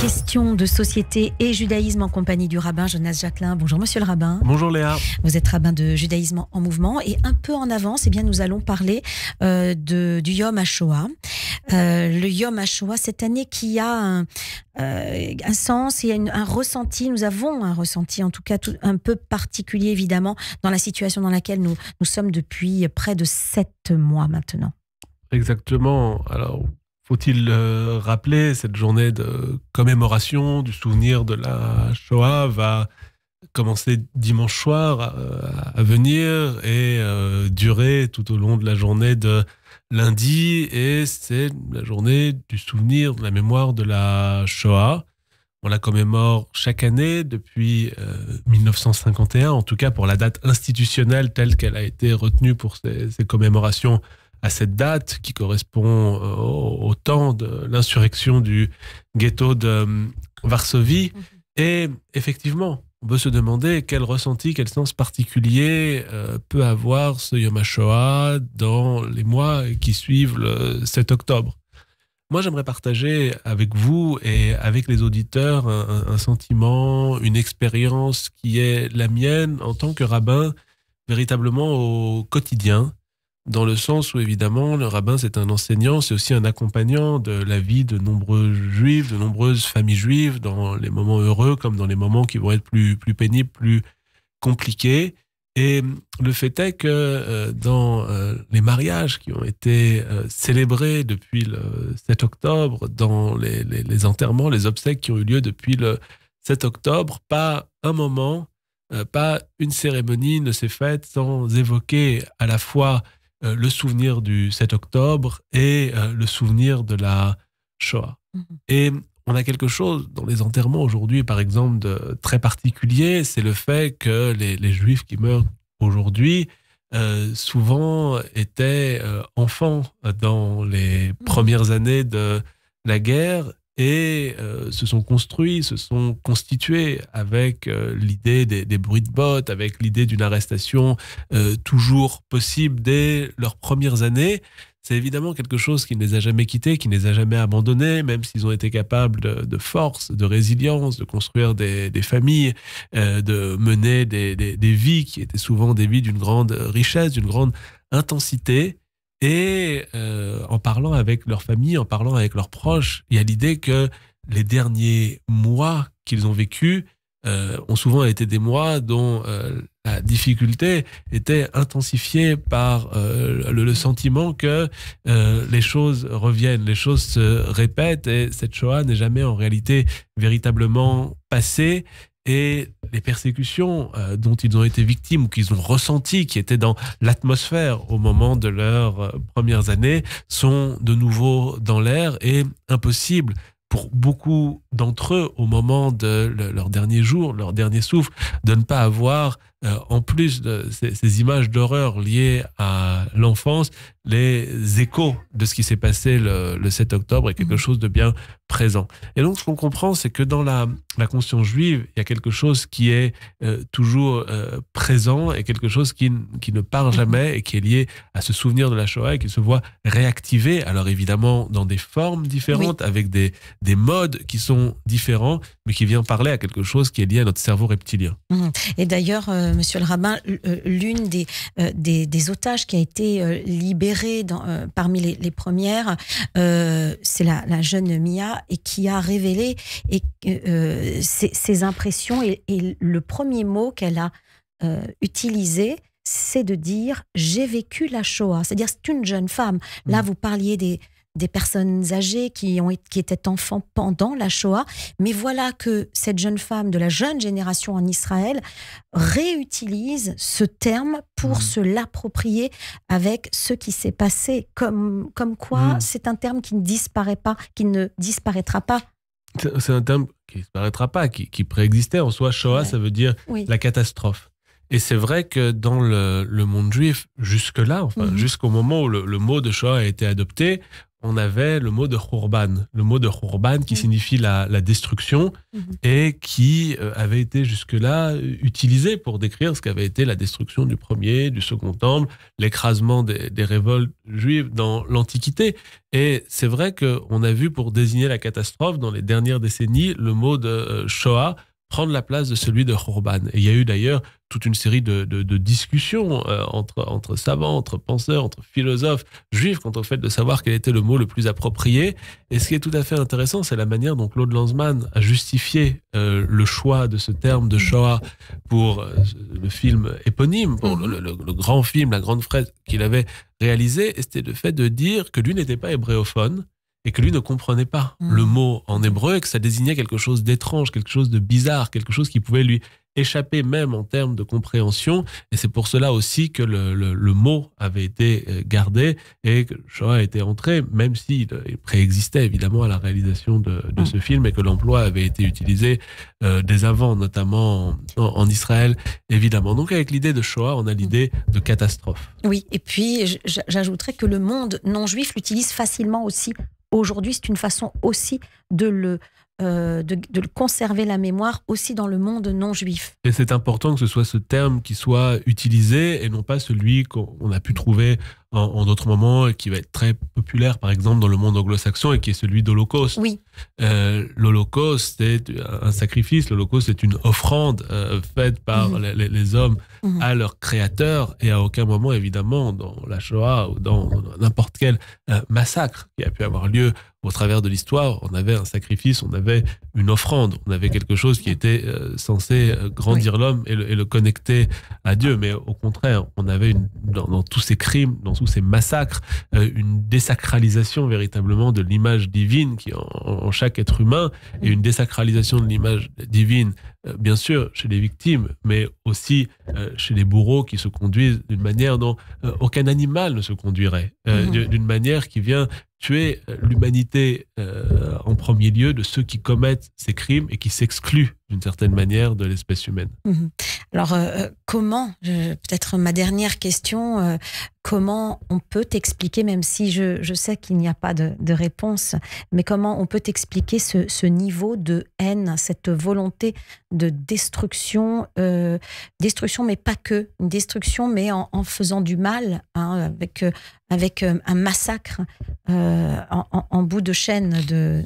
Question de société et judaïsme en compagnie du rabbin Jonas Jacquelin. Bonjour monsieur le rabbin. Bonjour Léa. Vous êtes rabbin de judaïsme en mouvement et un peu en avance, Et eh bien, nous allons parler euh, du Yom HaShoah. Euh, le Yom HaShoah, cette année qui a un, euh, sens et un, ressenti, nous avons un ressenti en tout cas un peu particulier évidemment dans la situation dans laquelle nous, nous sommes depuis près de sept mois maintenant. Exactement. Alors, faut-il euh, rappeler, cette journée de commémoration du souvenir de la Shoah va commencer dimanche soir euh, à, venir et euh, durer tout au long de la journée de lundi. Et c'est la journée du souvenir, de la mémoire de la Shoah. On la commémore chaque année depuis 1951, en tout cas pour la date institutionnelle telle qu'elle a été retenue pour ces commémorations à cette date qui correspond euh, au, temps de l'insurrection du ghetto de euh, Varsovie. Mhm. Et effectivement, on peut se demander quel ressenti, quel sens particulier euh, peut avoir ce Yom HaShoah dans les mois qui suivent le 7 octobre. Moi, j'aimerais partager avec vous et avec les auditeurs un, sentiment, une expérience qui est la mienne en tant que rabbin, véritablement au quotidien dans le sens où évidemment le rabbin c'est un enseignant, c'est aussi un accompagnant de la vie de nombreux juifs, de nombreuses familles juives dans les moments heureux comme dans les moments qui vont être plus, plus pénibles, plus compliqués. Et euh, le fait est que euh, dans euh, les mariages qui ont été célébrés depuis le 7 octobre, dans les, les, enterrements, les obsèques qui ont eu lieu depuis le 7 octobre, pas un moment, pas une cérémonie ne s'est faite sans évoquer à la fois euh, le souvenir du 7 octobre et euh, le souvenir de la Shoah. Mhm. Et on a quelque chose dans les enterrements aujourd'hui, par exemple, de très particulier, c'est le fait que les, juifs qui meurent aujourd'hui, euh, souvent étaient enfants dans les mhm. premières années de la guerre et euh, se sont construits, se sont constitués avec euh, l'idée des, bruits de bottes, avec l'idée d'une arrestation euh, toujours possible dès leurs premières années. C'est évidemment quelque chose qui ne les a jamais quittés, qui ne les a jamais abandonnés, même s'ils ont été capables de, force, de résilience, de construire des, familles, de mener des, vies qui étaient souvent des vies d'une grande richesse, d'une grande intensité. Et euh, en parlant avec leur famille, en parlant avec leurs proches, il y a l'idée que les derniers mois qu'ils ont vécu euh, ont souvent été des mois dont euh, la difficulté était intensifiée par le, le, sentiment que les choses reviennent, les choses se répètent et cette Shoah n'est jamais en réalité véritablement passée et les persécutions euh, dont ils ont été victimes ou qu'ils ont ressenties, qui étaient dans l'atmosphère au moment de leurs euh, premières années, sont de nouveau dans l'air et impossible pour beaucoup d'entre eux au moment de leur dernier jour, leur dernier souffle, de ne pas avoir euh, en plus de ces, images d'horreur liées à l'enfance, les échos de ce qui s'est passé le, 7 octobre est quelque mhm. chose de bien présent. Et donc, ce qu'on comprend, c'est que dans la, conscience juive, il y a quelque chose qui est euh, toujours euh, présent et quelque chose qui, qui, ne part mhm. jamais et qui est lié à ce souvenir de la Shoah et qui se voit réactivé. Alors, évidemment, dans des formes différentes, avec des, des modes qui sont différents, mais qui vient parler à quelque chose qui est lié à notre cerveau reptilien. Mhm. Et d'ailleurs, euh, monsieur le rabbin, euh, l'une euh, des, des, otages qui a été libérée parmi les, premières, c'est la, jeune Mia, et qui a révélé ses, impressions. Et, le premier mot qu'elle a utilisé, c'est de dire J'ai vécu la Shoah. C'est-à-dire, c'est une jeune femme. Là, mmh. vous parliez des des personnes âgées qui, ont, qui étaient enfants pendant la Shoah. Mais voilà que cette jeune femme de la jeune génération en Israël réutilise ce terme pour mmh. se l'approprier avec ce qui s'est passé, comme, comme quoi mmh. c'est un terme qui ne disparaît pas, qui ne disparaîtra pas. C'est un terme qui ne disparaîtra pas, qui, préexistait en soi. Shoah, ça veut dire la catastrophe. Et c'est vrai que dans le, monde juif, jusque-là, enfin, mmh. jusqu'au moment où le, le, mot de Shoah a été adopté, on avait le mot de Khurban, le mot de Khurban qui signifie la, destruction mhm. et qui euh, avait été jusque-là euh, utilisé pour décrire ce qu'avait été la destruction du premier, du second temple, l'écrasement des, des, révoltes juives dans l'Antiquité. Et c'est vrai qu'on a vu pour désigner la catastrophe dans les dernières décennies le mot de euh, Shoah prendre la place de celui de Horban. Et il y a eu d'ailleurs toute une série de, discussions euh, entre, savants, entre penseurs, entre philosophes juifs quant au fait de savoir quel était le mot le plus approprié. Et ce qui est tout à fait intéressant, c'est la manière dont Claude Lanzmann a justifié euh, le choix de ce terme de Shoah pour euh, le film éponyme, pour mhm. le, grand film, la grande fraise qu'il avait réalisé. Et c'était le fait de dire que lui n'était pas hébréophone, et que lui ne comprenait pas hmm. le mot en hébreu et que ça désignait quelque chose d'étrange, quelque chose de bizarre, quelque chose qui pouvait lui échapper même en termes de compréhension. Et c'est pour cela aussi que le, mot avait été euh, gardé et que Shoah été entré, même s'il euh, préexistait évidemment à la réalisation de, ce hmm. film et que l'emploi avait été utilisé euh, des avant, notamment en, Israël, évidemment. Donc avec l'idée de Shoah, on a hmm. l'idée de catastrophe. Oui, et puis j'ajouterais que le monde non juif l'utilise facilement aussi aujourd'hui, c'est une façon aussi euh, de le, conserver la mémoire aussi dans le monde non juif. Et c'est important que ce soit ce terme qui soit utilisé et non pas celui qu'on a pu trouver en, d'autres moments qui va être très populaire, par exemple, dans le monde anglo-saxon et qui est celui d'Holocauste. Oui. Euh, L'Holocauste, c'est un sacrifice. L'Holocauste, c'est une offrande euh, faite par mhm. les, hommes mhm. à leur créateur et à aucun moment, évidemment, dans la Shoah ou dans n'importe quel euh, massacre qui a pu avoir lieu au travers de l'histoire, on avait un sacrifice, on avait une offrande, on avait quelque chose qui était euh, censé euh, grandir l'homme et, le, connecter à Dieu. Mais au contraire, on avait une, dans, tous ces crimes, dans tous ces massacres, euh, une désacralisation véritablement de l'image divine qui en, en, chaque être humain et une désacralisation de l'image divine, bien sûr, chez les victimes, mais aussi chez les bourreaux qui se conduisent d'une manière dont aucun animal ne se conduirait, mm-hmm. d'une manière qui vient tuer euh, l'humanité euh, en premier lieu de ceux qui commettent ces crimes et qui s'excluent d'une certaine manière, de l'espèce humaine. Mhm. Alors, euh, euh, comment, peut-être ma dernière question, euh, comment on peut t'expliquer, même si je, sais qu'il n'y a pas de, réponse, mais comment on peut t'expliquer ce, niveau de haine, cette volonté de destruction, destruction, mais pas que, une destruction, mais en, faisant du mal, hein, avec, avec un massacre en, bout de chaîne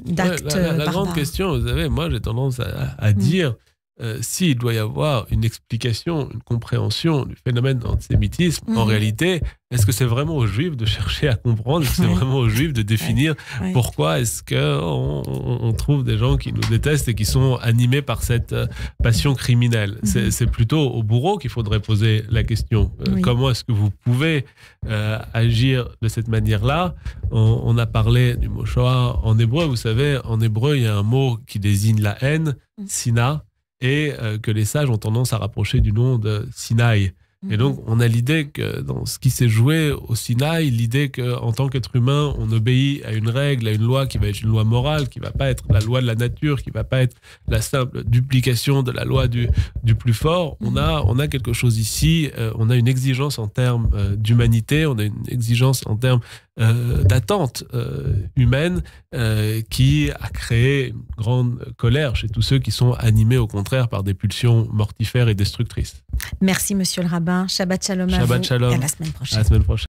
d'actes. la, grande question, vous savez, moi j'ai tendance à, mhm. dire dire euh, s'il doit y avoir une explication, une compréhension du phénomène d'antisémitisme, en mhm. réalité, est-ce que c'est vraiment aux Juifs de chercher à comprendre Est-ce c'est vraiment aux Juifs de définir pourquoi est-ce qu'on on trouve des gens qui nous détestent et qui sont animés par cette euh, passion criminelle mhm. C'est plutôt au bourreau qu'il faudrait poser la question. Euh, comment est-ce que vous pouvez agir de cette manière-là on, a parlé du mot Shoah en hébreu. Vous savez, en hébreu, il y a un mot qui désigne la haine Sina, et euh, que les sages ont tendance à rapprocher du nom de Sinaï. Et mhm. donc, on a l'idée que dans ce qui s'est joué au Sinaï, l'idée qu'en tant qu'être humain, on obéit à une règle, à une loi qui va être une loi morale, qui va pas être la loi de la nature, qui va pas être la simple duplication de la loi du, du plus fort. On mhm. a, on a quelque chose ici, euh, on a une exigence en termes euh, d'humanité, on a une exigence en termes euh, d'attente euh, humaine euh, qui a créé grande colère chez tous ceux qui sont animés au contraire par des pulsions mortifères et destructrices. Merci Monsieur le Rabbin. Shabbat Shalom. à vous Et À la semaine prochaine.